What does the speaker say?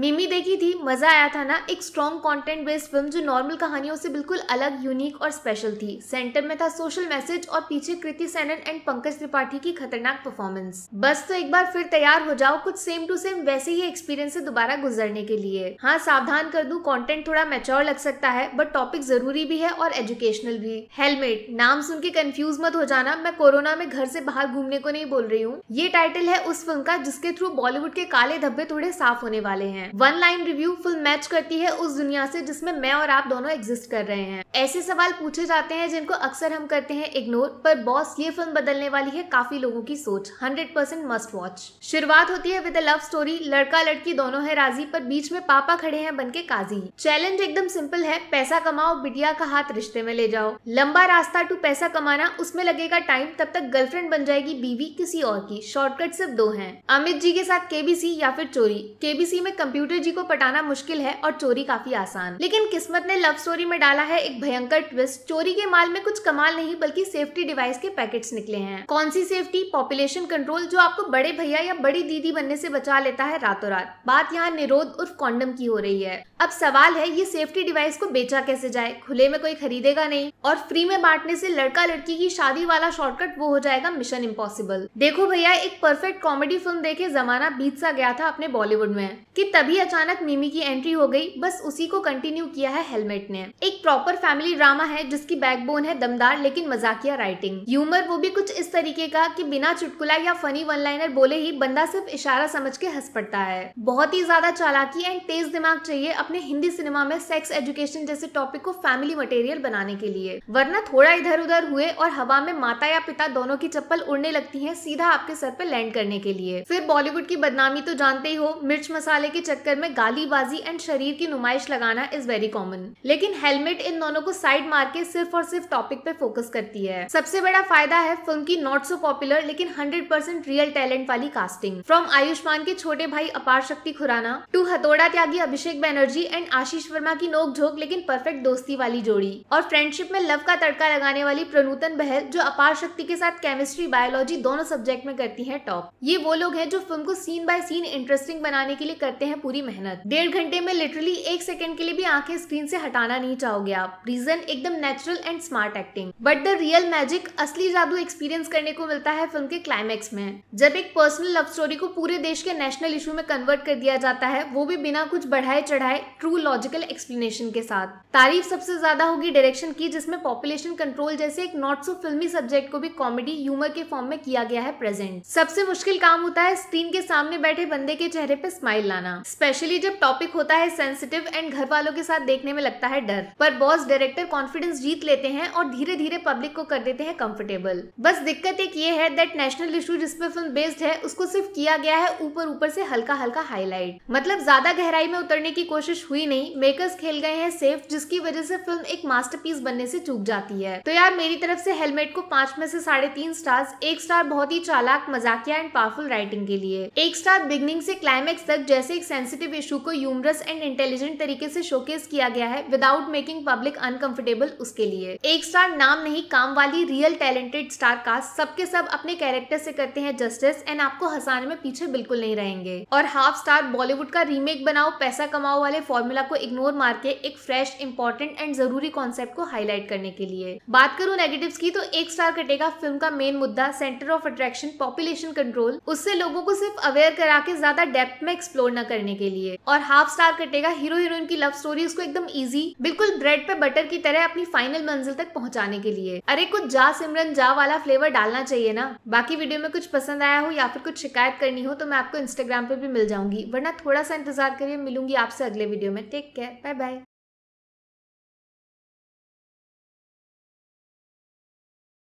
मिमी देखी थी मज़ा आया था ना एक स्ट्रॉन्ग कंटेंट बेस्ड फिल्म जो नॉर्मल कहानियों से बिल्कुल अलग यूनिक और स्पेशल थी सेंटर में था सोशल मैसेज और पीछे कृति सैनन एंड पंकज त्रिपाठी की खतरनाक परफॉर्मेंस बस तो एक बार फिर तैयार हो जाओ कुछ सेम टू सेम वैसे ही एक्सपीरियंस से दोबारा गुजरने के लिए हाँ सावधान कर दू कॉन्टेंट थोड़ा मेच्योर लग सकता है बट टॉपिक जरूरी भी है और एजुकेशनल भी हेलमेट नाम सुन के कंफ्यूज मत हो जाना मैं कोरोना में घर से बाहर घूमने को नहीं बोल रही हूँ ये टाइटल है उस फिल्म का जिसके थ्रू बॉलीवुड के काले धब्बे थोड़े साफ होने वाले हैं one line review full match करती है उस दुनिया से जिसमें मैं और आप दोनों एग्जिस्ट कर रहे हैं ऐसे सवाल पूछे जाते हैं जिनको अक्सर हम करते हैं इग्नोर पर बॉस ये फिल्म बदलने वाली है काफी लोगों की सोच हंड्रेड परसेंट मस्ट वॉच शुरुआत होती है विद अ लव स्टोरी लड़का लड़की दोनों है राजी पर बीच में पापा खड़े हैं बनके काजी चैलेंज एकदम सिंपल है पैसा कमाओ बिटिया का हाथ रिश्ते में ले जाओ लंबा रास्ता टू पैसा कमाना उसमें लगेगा टाइम तब तक गर्लफ्रेंड बन जाएगी बीवी किसी और की शॉर्टकट सिर्फ दो है अमित जी के साथ केबीसी या फिर चोरी केबीसी में कंप्यूटर कंप्यूटर जी को पटाना मुश्किल है और चोरी काफी आसान लेकिन किस्मत ने लव स्टोरी में डाला है एक भयंकर ट्विस्ट चोरी के माल में कुछ कमाल नहीं बल्कि सेफ्टी डिवाइस के पैकेट्स निकले हैं कौन सी सेफ्टी पॉपुलेशन कंट्रोल जो आपको बड़े भैया या बड़ी दीदी बनने से बचा लेता है रातों रात बात यहाँ निरोध उर्फ कॉन्डम की हो रही है अब सवाल है ये सेफ्टी डिवाइस को बेचा कैसे जाए खुले में कोई खरीदेगा नहीं और फ्री में बांटने से लड़का लड़की की शादी वाला शॉर्टकट वो हो जाएगा मिशन इम्पॉसिबल देखो भैया एक परफेक्ट कॉमेडी फिल्म देखे जमाना बीत सा गया था अपने बॉलीवुड में कि तभी तभी अचानक मिमी की एंट्री हो गई बस उसी को कंटिन्यू किया है हेलमेट ने एक प्रॉपर फैमिली ड्रामा है जिसकी बैकबोन है दमदार लेकिन मजाकिया राइटिंग ह्यूमर वो भी कुछ इस तरीके का कि बिना चुटकुला या फनी वन लाइनर बोले ही बंदा सिर्फ इशारा समझ के हंस पड़ता है बहुत ही ज्यादा चालाकी एंड तेज दिमाग चाहिए अपने हिंदी सिनेमा में सेक्स एजुकेशन जैसे टॉपिक को फैमिली मटेरियल बनाने के लिए वरना थोड़ा इधर उधर हुए और हवा में माता या पिता दोनों की चप्पल उड़ने लगती है सीधा आपके सर पर लैंड करने के लिए फिर बॉलीवुड की बदनामी तो जानते ही हो मिर्च मसाले के चक्कर चक्कर में गालीबाजी एंड शरीर की नुमाइश लगाना इज वेरी कॉमन लेकिन हेलमेट इन दोनों को साइड मार के सिर्फ और सिर्फ टॉपिक पे फोकस करती है सबसे बड़ा फायदा है फिल्म की नॉट सो पॉपुलर लेकिन हंड्रेड रियल टैलेंट वाली कास्टिंग फ्रॉम आयुष्मान के छोटे भाई Aparshakti Khurana to Hathoda Tyagi Abhishek Banerjee and Ashish Verma की नोक झोंक लेकिन परफेक्ट दोस्ती वाली जोड़ी और फ्रेंडशिप में लव का तड़का लगाने वाली प्रनूतन बहल जो अपार शक्ति के साथ केमिस्ट्री बायोलॉजी दोनों सब्जेक्ट में करती है टॉप ये वो लोग हैं जो फिल्म को सीन बाय सीन इंटरेस्टिंग बनाने के लिए करते हैं पूरी मेहनत डेढ़ घंटे में लिटरली एक सेकेंड के लिए भी आंखें स्क्रीन से हटाना नहीं चाहोगे आप रीजन एकदम natural and smart acting but the real magic असली जादू एक्सपीरियंस करने को मिलता है फिल्म के क्लाइमेक्स में जब एक पर्सनल लव स्टोरी को पूरे देश के नेशनल इशू में कन्वर्ट कर दिया जाता है वो भी बिना कुछ बढ़ाए चढ़ाए ट्रू लॉजिकल एक्सप्लेनेशन के साथ तारीफ सबसे ज्यादा होगी डायरेक्शन की जिसमें पॉपुलेशन कंट्रोल जैसे एक नॉट सो फिल्मी सब्जेक्ट को भी कॉमेडी ह्यूमर के फॉर्म में किया गया है प्रेजेंट सबसे मुश्किल काम होता है स्क्रीन के सामने बैठे बंदे के चेहरे पर स्माइल लाना स्पेशली जब टॉपिक होता है सेंसिटिव एंड घर वालों के साथ देखने में लगता है डर पर बॉस डायरेक्टर कॉन्फिडेंस जीत लेते हैं और धीरे धीरे पब्लिक को कर देते हैं कंफर्टेबल बस दिक्कत एक ये है दैट नेशनल इशू जिसपे फिल्म बेस्ड है उसको सिर्फ किया गया है ऊपर ऊपर से हल्का हल्का हाईलाइट मतलब ज्यादा गहराई में उतरने की कोशिश हुई नहीं मेकर्स खेल गए हैं सेफ जिसकी वजह से फिल्म एक मास्टर बनने से चूक जाती है तो यार मेरी तरफ से हेलमेट को पांच में से साढ़े तीन स्टार्स एक स्टार बहुत ही चालाक मजाकिया एंड पावरफुल राइटिंग के लिए एक स्टार बिगनिंग से क्लाइमेक्स तक जैसे एक सेंसिटिव इशू को यूमरस एंड इंटेलिजेंट तरीके से शोकेस किया गया है विदाउट मेकिंग पब्लिक अनकंफर्टेबल उसके लिए एक स्टार नाम नहीं काम वाली रियल टैलेंटेड स्टार कास्ट सबके सब अपने कैरेक्टर से करते हैं जस्टिस एंड आपको हंसाने में पीछे बिल्कुल नहीं रहेंगे और हाफ स्टार बॉलीवुड का रीमेक बनाओ पैसा कमाओ वाले फॉर्मूला को इग्नोर मार के एक फ्रेश इंपॉर्टेंट एंड जरूरी कॉन्सेप्ट को हाईलाइट करने के लिए बात करूँ नेगेटिव की तो एक स्टार कटेगा फिल्म का मेन मुद्दा centre of attraction population control उससे लोगों को सिर्फ अवेयर करा के ज्यादा डेप्थ में एक्सप्लोर न करने करने के लिए और हाफ स्टार कटेगा हीरो हीरोइन की लव स्टोरी उसको एकदम इजी बिल्कुल ब्रेड पे बटर की तरह अपनी फाइनल मंजिल तक पहुंचाने के लिए अरे कुछ जा सिमरन जा वाला फ्लेवर डालना चाहिए ना बाकी वीडियो में कुछ पसंद आया हो या फिर कुछ शिकायत करनी हो तो मैं आपको इंस्टाग्राम पे भी मिल जाऊंगी वरना थोड़ा सा इंतजार करिए मिलूंगी आपसे अगले वीडियो में टेक केयर बाय बाय